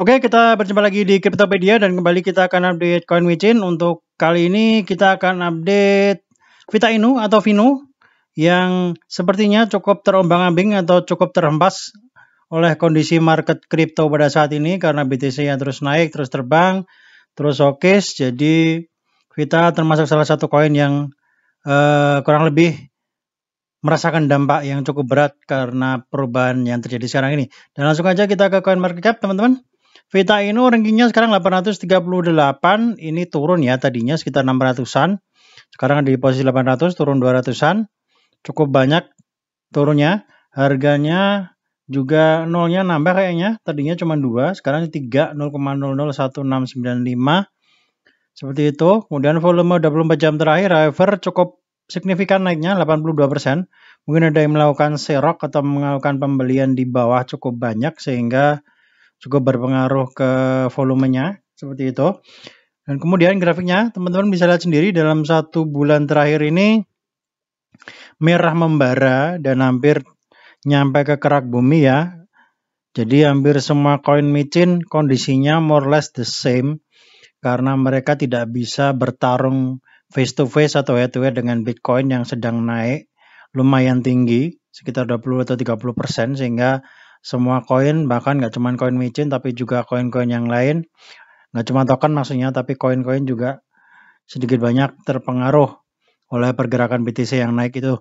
Oke, kita berjumpa lagi di Cryptopedia dan kembali kita akan update Coin Wichin. Untuk kali ini kita akan update Vita Inu atau Vino yang sepertinya cukup terombang-ambing atau cukup terhempas oleh kondisi market crypto pada saat ini karena btc yang terus naik, terus terbang, terus hawkish. Jadi Vita termasuk salah satu koin yang uh, kurang lebih merasakan dampak yang cukup berat karena perubahan yang terjadi sekarang ini. Dan langsung aja kita ke coin market cap, teman-teman. Veta Inu rankingnya sekarang 838, ini turun ya tadinya sekitar 600-an. Sekarang di posisi 800, turun 200-an. Cukup banyak turunnya. Harganya juga nolnya nambah kayaknya. Tadinya cuma 2, sekarang 3, 0,001695. Seperti itu. Kemudian volume 24 jam terakhir, however, cukup signifikan naiknya 82%. Mungkin ada yang melakukan serok atau melakukan pembelian di bawah cukup banyak sehingga cukup berpengaruh ke volumenya seperti itu. Dan kemudian grafiknya teman-teman bisa lihat sendiri dalam satu bulan terakhir ini merah membara dan hampir nyampe ke kerak bumi ya. Jadi hampir semua koin micin kondisinya more or less the same karena mereka tidak bisa bertarung face to face atau head to head dengan Bitcoin yang sedang naik lumayan tinggi sekitar 20 atau 30 persen sehingga semua koin bahkan nggak cuma koin micin tapi juga koin-koin yang lain nggak cuma token maksudnya tapi koin-koin juga sedikit banyak terpengaruh oleh pergerakan BTC yang naik itu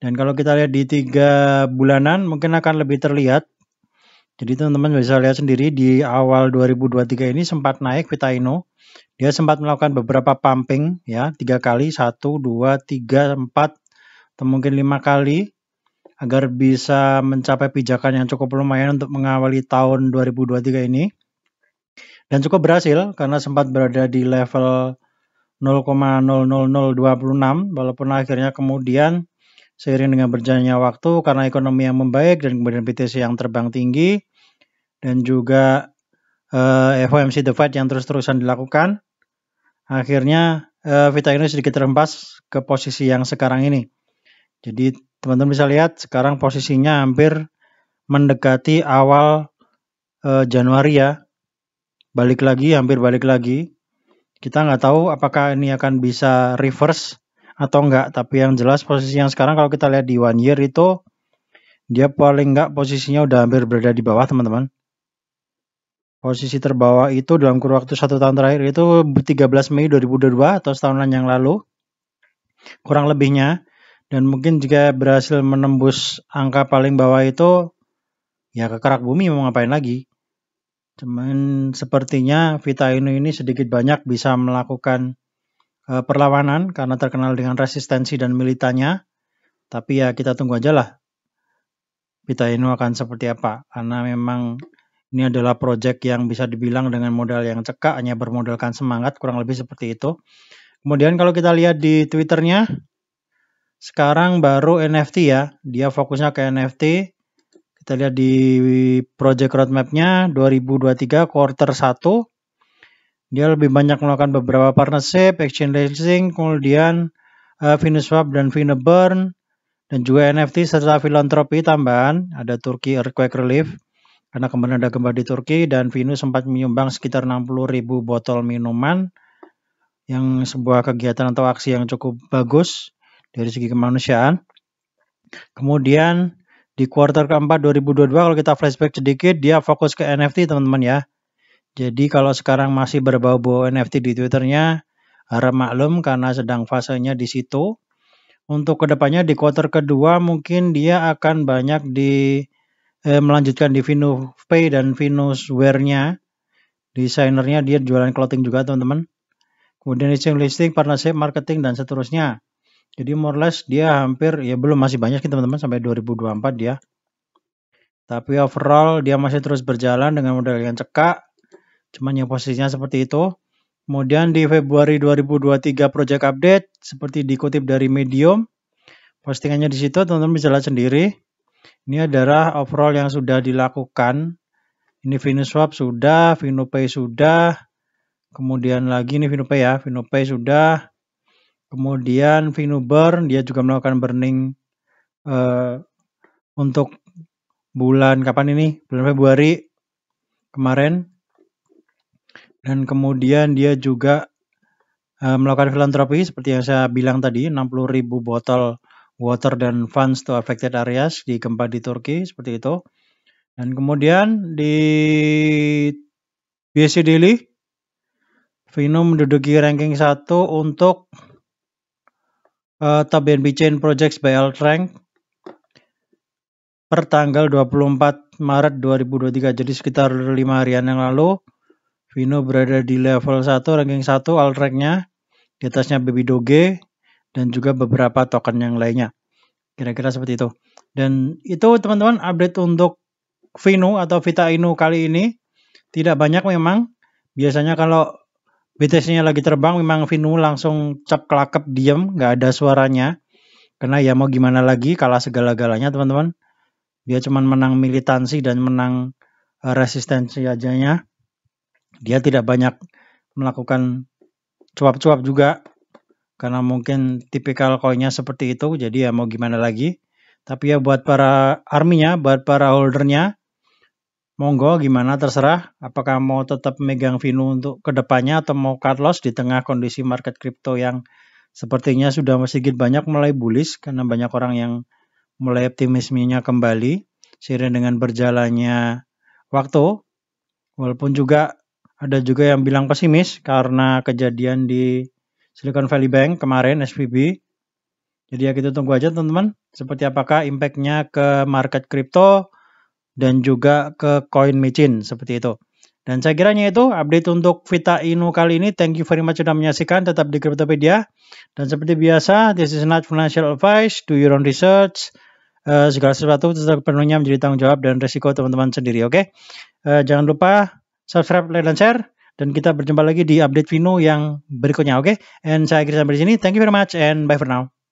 dan kalau kita lihat di tiga bulanan mungkin akan lebih terlihat jadi teman-teman bisa lihat sendiri di awal 2023 ini sempat naik Pitaino dia sempat melakukan beberapa pumping ya tiga kali satu dua tiga empat atau mungkin lima kali agar bisa mencapai pijakan yang cukup lumayan untuk mengawali tahun 2023 ini. Dan cukup berhasil karena sempat berada di level 0,00026 walaupun akhirnya kemudian seiring dengan berjalannya waktu karena ekonomi yang membaik dan kemudian BTC yang terbang tinggi dan juga eh, FOMC The Fed yang terus-terusan dilakukan akhirnya eh, Vita ini sedikit terhempas ke posisi yang sekarang ini. Jadi teman-teman bisa lihat sekarang posisinya hampir mendekati awal eh, Januari ya. Balik lagi, hampir balik lagi. Kita nggak tahu apakah ini akan bisa reverse atau enggak. Tapi yang jelas posisi yang sekarang kalau kita lihat di one year itu dia paling enggak posisinya udah hampir berada di bawah teman-teman. Posisi terbawah itu dalam kurun waktu satu tahun terakhir itu 13 Mei 2022 atau setahunan yang lalu. Kurang lebihnya dan mungkin jika berhasil menembus angka paling bawah itu ya ke kerak bumi mau ngapain lagi cuman sepertinya Vita Inu ini sedikit banyak bisa melakukan uh, perlawanan karena terkenal dengan resistensi dan militannya tapi ya kita tunggu aja lah Vita Inu akan seperti apa karena memang ini adalah proyek yang bisa dibilang dengan modal yang cekak hanya bermodalkan semangat kurang lebih seperti itu. Kemudian kalau kita lihat di Twitternya, sekarang baru NFT ya, dia fokusnya ke NFT. Kita lihat di project roadmapnya 2023 quarter 1. Dia lebih banyak melakukan beberapa partnership, exchange leasing, kemudian uh, eh, Swap dan Burn dan juga NFT serta filantropi tambahan. Ada Turki Earthquake Relief, karena kemarin ada gempa di Turki dan Venus sempat menyumbang sekitar 60 ribu botol minuman yang sebuah kegiatan atau aksi yang cukup bagus dari segi kemanusiaan. Kemudian di kuartal keempat 2022 kalau kita flashback sedikit dia fokus ke NFT teman-teman ya. Jadi kalau sekarang masih berbau-bau NFT di Twitternya harap maklum karena sedang fasenya di situ. Untuk kedepannya di kuartal kedua mungkin dia akan banyak di eh, melanjutkan di Venus Pay dan Venus Wear-nya. Desainernya dia jualan clothing juga teman-teman. Kemudian listing listing, partnership, marketing, dan seterusnya. Jadi more or less dia hampir ya belum masih banyak sih teman-teman sampai 2024 dia. Tapi overall dia masih terus berjalan dengan modal yang cekak. Cuman yang posisinya seperti itu. Kemudian di Februari 2023 project update seperti dikutip dari Medium. Postingannya di situ teman-teman bisa lihat sendiri. Ini adalah overall yang sudah dilakukan. Ini Swap sudah, pay sudah, kemudian lagi ini pay ya, pay sudah, Kemudian Burn dia juga melakukan burning uh, untuk bulan kapan ini? Bulan Februari kemarin. Dan kemudian dia juga uh, melakukan filantropi seperti yang saya bilang tadi 60.000 botol water dan funds to affected areas di gempa di Turki seperti itu. Dan kemudian di BSC Daily Vino menduduki ranking 1 untuk uh, Top BNB Chain Projects by Altrank per tanggal 24 Maret 2023. Jadi sekitar 5 harian yang lalu Vino berada di level 1 ranking 1 AltRanknya, di atasnya Baby Doge dan juga beberapa token yang lainnya. Kira-kira seperti itu. Dan itu teman-teman update untuk Vino atau Vita Inu kali ini tidak banyak memang. Biasanya kalau BTS-nya lagi terbang memang Vinu langsung cap kelakep diem nggak ada suaranya karena ya mau gimana lagi kalah segala-galanya teman-teman dia cuman menang militansi dan menang eh, resistensi aja nya dia tidak banyak melakukan cuap-cuap juga karena mungkin tipikal koinnya seperti itu jadi ya mau gimana lagi tapi ya buat para arminya buat para holdernya Monggo gimana terserah, apakah mau tetap megang Vino untuk kedepannya atau mau cut loss di tengah kondisi market crypto yang sepertinya sudah sedikit banyak mulai bullish karena banyak orang yang mulai optimismenya kembali seiring dengan berjalannya waktu. Walaupun juga ada juga yang bilang pesimis karena kejadian di Silicon Valley Bank kemarin SVB. Jadi ya kita tunggu aja teman-teman seperti apakah impactnya ke market crypto? dan juga ke koin Micin seperti itu. Dan saya kiranya itu update untuk Vita Inu kali ini. Thank you very much sudah menyaksikan tetap di Cryptopedia. Dan seperti biasa, this is not financial advice, do your own research. Uh, segala sesuatu tetap penuhnya menjadi tanggung jawab dan risiko teman-teman sendiri, oke? Okay? Uh, eh, jangan lupa subscribe, like, dan share. Dan kita berjumpa lagi di update Vino yang berikutnya, oke? Okay? And saya akhiri sampai di sini. Thank you very much and bye for now.